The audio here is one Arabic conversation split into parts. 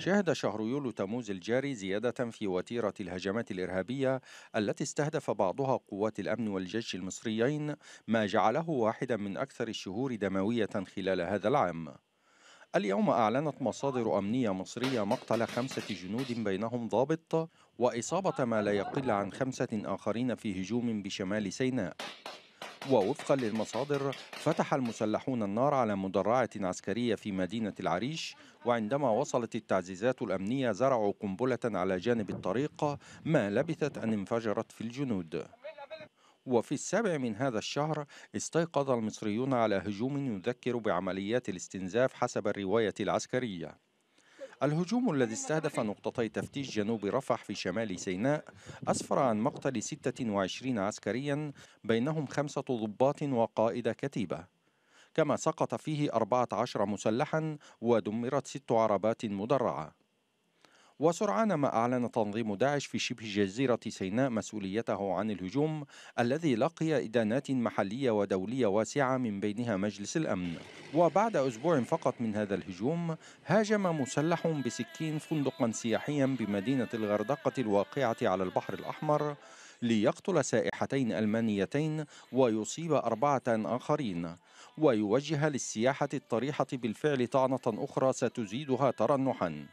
شهد شهر يوليو تموز الجاري زيادة في وتيرة الهجمات الإرهابية التي استهدف بعضها قوات الأمن والجيش المصريين ما جعله واحدا من أكثر الشهور دموية خلال هذا العام اليوم أعلنت مصادر أمنية مصرية مقتل خمسة جنود بينهم ضابط وإصابة ما لا يقل عن خمسة آخرين في هجوم بشمال سيناء ووفقا للمصادر فتح المسلحون النار على مدرعة عسكرية في مدينة العريش وعندما وصلت التعزيزات الأمنية زرعوا قنبلة على جانب الطريق ما لبثت أن انفجرت في الجنود وفي السابع من هذا الشهر استيقظ المصريون على هجوم يذكر بعمليات الاستنزاف حسب الرواية العسكرية الهجوم الذي استهدف نقطتي تفتيش جنوب رفح في شمال سيناء أسفر عن مقتل 26 عسكريا بينهم خمسة ضباط وقائد كتيبة كما سقط فيه 14 مسلحا ودمرت ست عربات مدرعة وسرعان ما أعلن تنظيم داعش في شبه جزيرة سيناء مسؤوليته عن الهجوم الذي لقي إدانات محلية ودولية واسعة من بينها مجلس الأمن وبعد أسبوع فقط من هذا الهجوم هاجم مسلح بسكين فندقا سياحيا بمدينة الغردقة الواقعة على البحر الأحمر ليقتل سائحتين ألمانيتين ويصيب أربعة آخرين ويوجه للسياحة الطريحة بالفعل طعنة أخرى ستزيدها ترنحا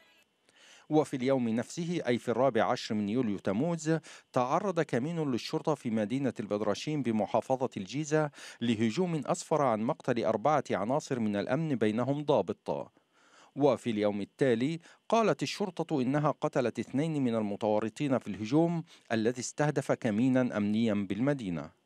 وفي اليوم نفسه أي في الرابع عشر من يوليو تموز تعرض كمين للشرطة في مدينة البدرشين بمحافظة الجيزة لهجوم أسفر عن مقتل أربعة عناصر من الأمن بينهم ضابط وفي اليوم التالي قالت الشرطة إنها قتلت اثنين من المتورطين في الهجوم الذي استهدف كمينا أمنيا بالمدينة